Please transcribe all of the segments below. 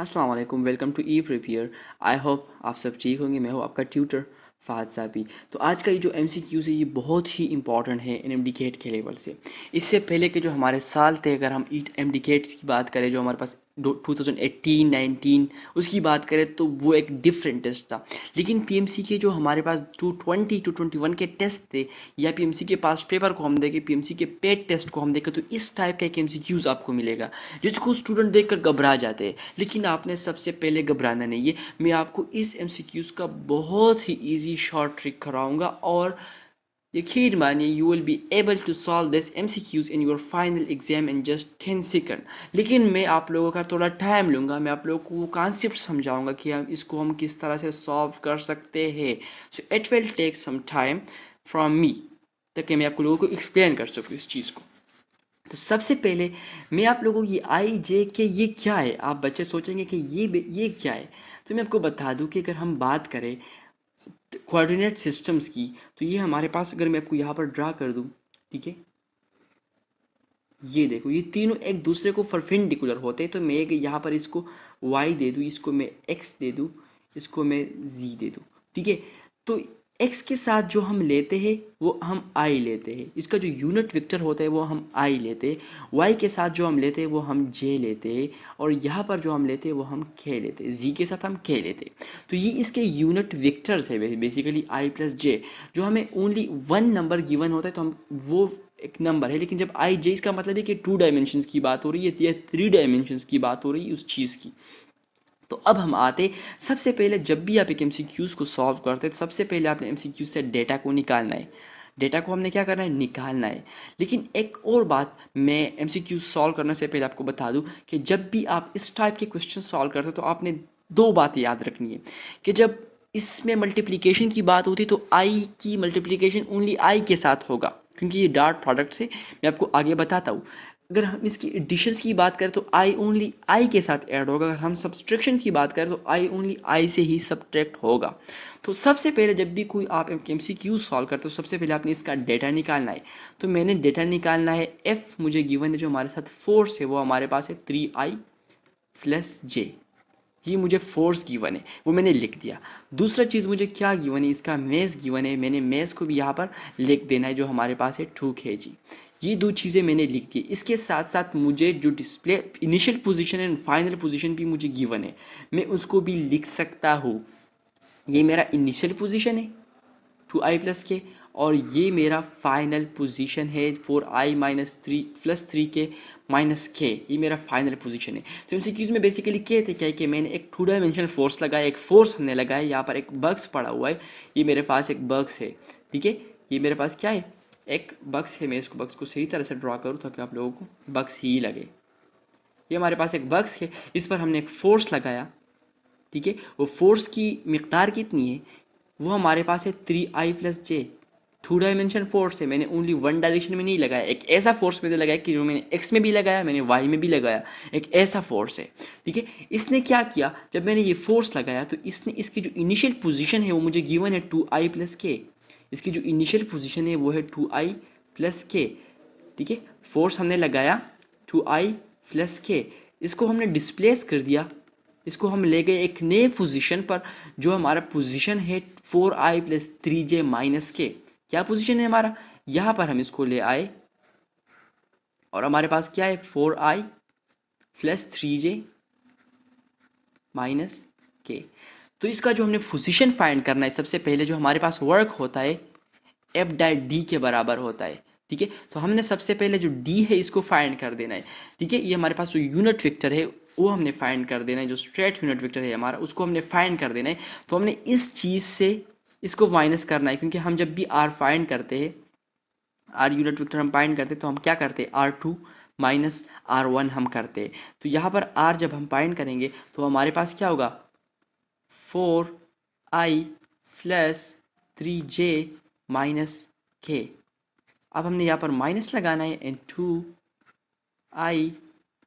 अस्सलाम वालेकुम welcome to e prepare I hope आप सब ठीक होंगे मैं हूँ आपका ट्यूटर फाद साहबी तो आज का ये जो एम सी क्यूज़ है ये बहुत ही इंपॉर्टेंट है एन एम डी केट के लेवल से इससे पहले के जो हमारे साल थे अगर हम ई एम डी केट्स की बात करें जो हमारे पास 2018 19 उसकी बात करें तो वो एक डिफरेंट टेस्ट था लेकिन पीएमसी के जो हमारे पास 220 221 के टेस्ट थे या पीएमसी के पास पेपर को हम देखें पीएमसी के पेड टेस्ट को हम देखें तो इस टाइप का एक एम आपको मिलेगा जिसको स्टूडेंट देख घबरा जाते हैं लेकिन आपने सबसे पहले घबराना नहीं है मैं आपको इस एम का बहुत ही ईजी शॉर्ट ट्रिक कराऊँगा और you will you will be able to solve this MCQs in your final exam in just 10 second. लेकिन मैं आप लोगों का थोड़ा टाइम लूँगा मैं आप लोगों को वो कॉन्सेप्ट समझाऊँगा कि हम इसको हम किस तरह से सॉल्व कर सकते हैं so it will take some time from me ताकि मैं आप लोगों को एक्सप्लेन कर सकूँ इस चीज़ को तो सबसे पहले मैं आप लोगों की आई जे के ये क्या है आप बच्चे सोचेंगे कि ये ये क्या है तो मैं आपको बता दूँ कि अगर हम बात करें कोऑर्डिनेट सिस्टम्स की तो ये हमारे पास अगर मैं आपको यहाँ पर ड्रा कर दूँ ठीक है ये देखो ये तीनों एक दूसरे को परपेंडिकुलर होते हैं तो मैं एक यहाँ पर इसको वाई दे दूँ इसको मैं एक्स दे दूँ इसको मैं जी दे दूँ ठीक है तो एक्स के साथ जो हम लेते हैं वो हम आई लेते हैं इसका जो यूनिट वेक्टर होता है वो हम आई लेते हैं वाई के साथ जो हम लेते हैं वो हम जे लेते हैं और यहाँ पर जो हम लेते हैं वो हम के लेते हैं जी के साथ हम के लेते हैं तो ये इसके यूनिट वेक्टर्स है बेसिकली आई प्लस जे जो हमें ओनली वन नंबर गिवन होता है तो हम वो एक नंबर है लेकिन जब आई जे इसका मतलब है कि टू डायमेंशन की बात हो रही है या थ्री डायमेंशन की बात हो रही है उस चीज़ की तो अब हम आते सबसे पहले जब भी आप एक एम को सॉल्व करते हैं तो सबसे पहले आपने एम से डेटा को निकालना है डेटा को हमने क्या करना है निकालना है लेकिन एक और बात मैं एम सॉल्व करने से पहले आपको बता दूं कि जब भी आप इस टाइप के क्वेश्चन सॉल्व करते हो तो आपने दो बातें याद रखनी है कि जब इसमें मल्टीप्लिकेशन की बात होती तो आई की मल्टीप्लिकेशन ओनली आई के साथ होगा क्योंकि ये डार्ट प्रोडक्ट से मैं आपको आगे बताता हूँ अगर हम इसकी एडिशन की बात करें तो आई ओनली आई के साथ ऐड होगा अगर हम सब्सट्रिक्शन की बात करें तो आई ओनली आई से ही सब्ट्रैक्ट होगा तो सबसे पहले जब भी कोई आप एम सी क्यू सॉल्व करते हो सबसे पहले आपने इसका डेटा निकालना है तो मैंने डेटा निकालना है एफ मुझे गिवन है जो हमारे साथ फोर्स है वो हमारे पास है थ्री आई प्लस जे ये मुझे फोर्स गिवन है वो मैंने लिख दिया दूसरा चीज़ मुझे क्या गिवन है इसका मेस गिवन है मैंने मेस को भी यहाँ पर लिख देना है जो हमारे पास है टू के जी ये दो चीज़ें मैंने लिख दी इसके साथ साथ मुझे जो display initial position and final position भी मुझे गिवन है मैं उसको भी लिख सकता हूँ ये मेरा इनिशियल पोजीशन है टू आई प्लस के और ये मेरा फाइनल पोजीशन है four I minus three plus three K minus K ये मेरा फाइनल पोजीशन है तो इन चीज़ में बेसिकली क्या थे क्या कि मैंने एक टू डायमेंशनल फोर्स लगाया एक फोर्स हमने लगाया यहाँ पर एक बक्स पड़ा हुआ है ये मेरे पास एक बक्स है ठीक है ये मेरे पास क्या है एक बक्स है मैं इसको बक्स को सही तरह से ड्रा करूँ ताकि आप लोगों को बक्स ही लगे ये हमारे पास एक बक्स है इस पर हमने एक फोर्स लगाया ठीक है वो फोर्स की मकदार कितनी है वो हमारे पास है three I plus J two dimension force है मैंने ओनली वन डायरेक्शन में नहीं लगाया एक ऐसा फोर्स मैंने तो लगाया कि जो मैंने एक्स में भी लगाया मैंने वाई में भी लगाया एक ऐसा फोर्स है ठीक है इसने क्या किया जब मैंने ये फोर्स लगाया तो इसने इसकी जो इनिशियल पोजिशन है वो मुझे गिवन है टू आई प्लस के इसकी जो इनिशियल पोजिशन है वो है टू आई प्लस के ठीक है फोर्स हमने लगाया टू आई प्लस के इसको हमने डिस्प्लेस कर दिया इसको हम ले गए एक नए पोजीशन पर जो हमारा पोजीशन है four I plus three J minus K क्या पोजीशन है हमारा यहाँ पर हम इसको ले आए और हमारे पास क्या है four I plus three J minus K तो इसका जो हमने पोजीशन फाइंड करना है सबसे पहले जो हमारे पास वर्क होता है एफ डाइट डी के बराबर होता है ठीक है तो हमने सबसे पहले जो डी है इसको फाइंड कर देना है ठीक है ये हमारे पास जो यूनिट वेक्टर है वो हमने फाइंड कर देना है जो स्ट्रेट यूनिट वेक्टर है हमारा उसको हमने फाइंड कर देना है तो हमने इस चीज़ से इसको माइनस करना है क्योंकि हम जब भी आर फाइंड करते हैं आर यूनिट वेक्टर हम फाइंड करते हैं तो हम क्या करते हैं R two minus R one हम करते हैं तो यहाँ पर आर जब हम फाइंड करेंगे तो हमारे पास क्या होगा four I plus three J minus K अब हमने यहाँ पर माइनस लगाना है एंड टू आई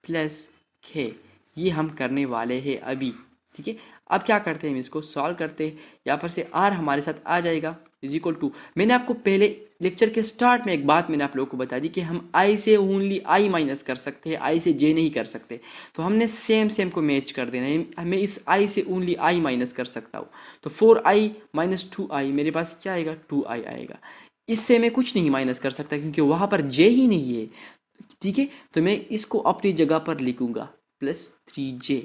प्लस के ये हम करने वाले हैं अभी ठीक है अब क्या करते हैं हम इसको सॉल्व करते हैं यहाँ पर से आर हमारे साथ आ जाएगा इज इक्वल टू मैंने आपको पहले लेक्चर के स्टार्ट में एक बात मैंने आप लोगों को बता दी कि हम आई से ओनली आई माइनस कर सकते हैं आई से जे नहीं कर सकते तो हमने सेम सेम को मैच कर देना है हमें इस आई से ओनली आई माइनस कर सकता हूँ तो four I minus two I मेरे पास क्या आएगा टू आई आएगा इससे मैं कुछ नहीं माइनस कर सकता क्योंकि वहाँ पर जे ही नहीं है ठीक है तो मैं इसको अपनी जगह पर लिखूंगा प्लस थ्री जे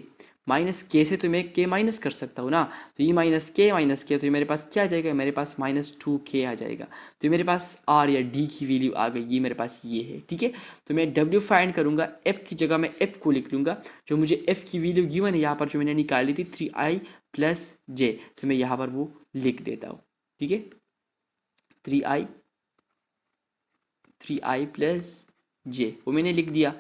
माइनस के से तो मैं के माइनस कर सकता हूँ ना तो ये माइनस के माइनस के तो ये मेरे पास क्या आ जाएगा मेरे पास माइनस टू के आ जाएगा तो ये मेरे पास आर या डी की वैल्यू आ गई ये मेरे पास ये है ठीक है तो मैं डब्ल्यू फाइंड करूँगा एफ की जगह मैं एफ को लिख लूँगा जो मुझे एफ की वैल्यू गिवन है यहाँ पर जो मैंने निकाली थी थ्री आई प्लस जे तो मैं यहाँ पर वो लिख देता हूँ ठीक है three I three I plus J वो मैंने लिख दिया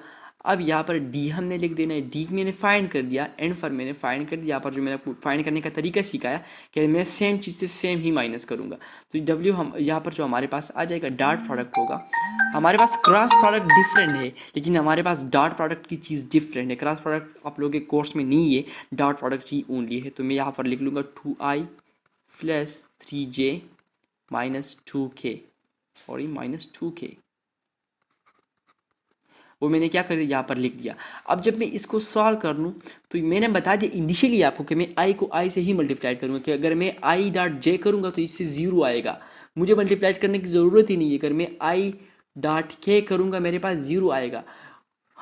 अब यहाँ पर डी हमने लिख देना है डी मैंने फाइंड कर दिया एंड फॉर मैंने फाइंड कर दिया यहाँ पर जो मैंने फाइंड करने का तरीका सिखाया कि मैं सेम चीज़ से सेम ही माइनस करूँगा तो डब्ल्यू हम यहाँ पर जो हमारे पास आ जाएगा डार्ट प्रोडक्ट होगा हमारे पास क्रॉस प्रोडक्ट डिफरेंट है लेकिन हमारे पास डार्ट प्रोडक्ट की चीज़ डिफरेंट है क्रॉस प्रोडक्ट आप लोगों के कोर्स में नहीं है डार्ट प्रोडक्ट ही ओनली है तो मैं यहाँ पर लिख लूँगा two I plus three J minus two K sorry minus two K वो मैंने क्या कर दिया यहाँ पर लिख दिया अब जब मैं इसको सॉल्व कर लूँ तो मैंने बता दिया इनिशियली आपको कि मैं आई को आई से ही मल्टीप्लाइड करूँगा कि अगर मैं आई डॉट जे करूँगा तो इससे ज़ीरो आएगा मुझे मल्टीप्लाइड करने की ज़रूरत ही नहीं है अगर मैं आई डॉट के करूँगा मेरे पास ज़ीरो आएगा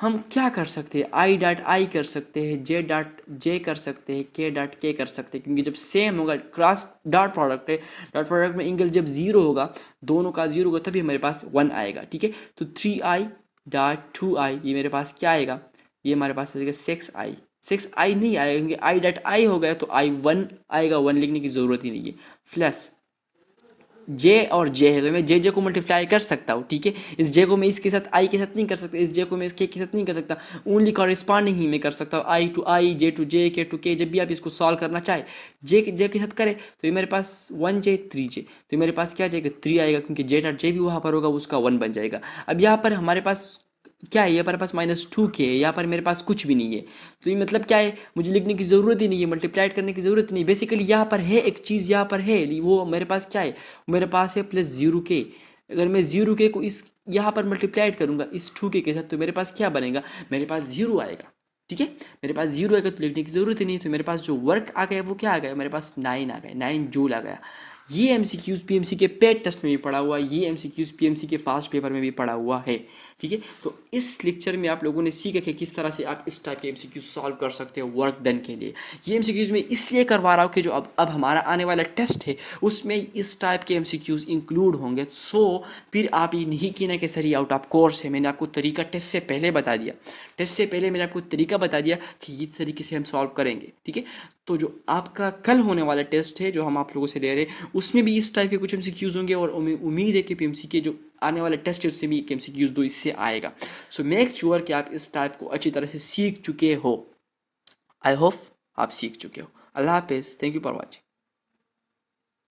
हम क्या कर सकते हैं आई डॉट आई कर सकते हैं जे डॉट जे कर सकते हैं के डॉट के कर सकते हैं क्योंकि जब सेम होगा क्रॉस डॉट प्रोडक्ट है डॉट प्रोडक्ट में एंगल जब ज़ीरो होगा दोनों का ज़ीरो होगा तभी हमारे पास वन आएगा ठीक है तो three I dot two I ये मेरे पास क्या आएगा ये हमारे पास आ जाएगा सिक्स आई सिक्स आई नहीं आएगा क्योंकि आई डॉट आई हो गया तो आई वन आएगा वन लिखने की ज़रूरत ही नहीं है प्लस जे और जे है तो मैं जे जे को मल्टीप्लाई कर सकता हूँ ठीक है इस जे को मैं इसके साथ आई के साथ नहीं कर सकता इस जे को मैं इसके के साथ नहीं कर सकता ओनली कॉरिस्पॉन्डिंग ही मैं कर सकता हूँ आई टू आई जे टू जे के टू के जब भी आप इसको सॉल्व करना चाहे जे जे के साथ करें तो ये मेरे पास वन जे थ्री जे तो मेरे पास क्या जाएगा थ्री आएगा क्योंकि जे डॉट जे भी वहाँ पर होगा उसका वन बन जाएगा अब यहाँ पर हमारे पास क्या है यहाँ पर पास माइनस टू के है यहाँ पर मेरे पास कुछ भी नहीं है तो ये मतलब क्या है मुझे लिखने की ज़रूरत ही नहीं है मल्टीप्लाइड करने की ज़रूरत नहीं बेसिकली यहाँ पर है एक चीज़ यहाँ पर है वो मेरे पास क्या है मेरे पास है प्लस ज़ीरो के अगर मैं ज़ीरो के को इस यहाँ पर मल्टीप्लाइड करूँगा इस टू के साथ तो मेरे पास क्या बनेगा मेरे पास ज़ीरो आएगा ठीक है मेरे पास जीरो आएगा तो लिखने की ज़रूरत ही नहीं तो मेरे पास जो वर्क आ गया वो क्या आ गया मेरे पास नाइन आ गया नाइन जूल आ गया ये M C Qs P M C के पेड टेस्ट में भी पढ़ा हुआ ये M C Qs P M C के फास्ट पेपर में भी पढ़ा हुआ है ठीक है तो इस लेक्चर में आप लोगों ने सीखा कि किस तरह से आप इस टाइप के एमसीक्यू सॉल्व कर सकते हो वर्क डन के लिए ये एमसीक्यूज में इसलिए करवा रहा हूँ कि जो अब अब हमारा आने वाला टेस्ट है उसमें इस टाइप के एमसीक्यूज इंक्लूड होंगे सो फिर आप ये नहीं कहना कि सर ये आउट ऑफ कोर्स है मैंने आपको तरीका टेस्ट से पहले बता दिया टेस्ट से पहले मैंने आपको तरीका बता दिया कि इस तरीके से हम सॉल्व करेंगे ठीक है तो जो आपका कल होने वाला टेस्ट है जो हम आप लोगों से ले रहे हैं उसमें भी इस टाइप के कुछ एम होंगे और उम्मीद है कि पी के जो आने वाले टेस्ट उससे भी एम सी दो इससे आएगा सो मेक श्योर कि आप इस टाइप को अच्छी तरह से सीख चुके हो आई होप आप सीख चुके हो अल्लाह हाफिज़ थैंक यू फॉर वॉचिंग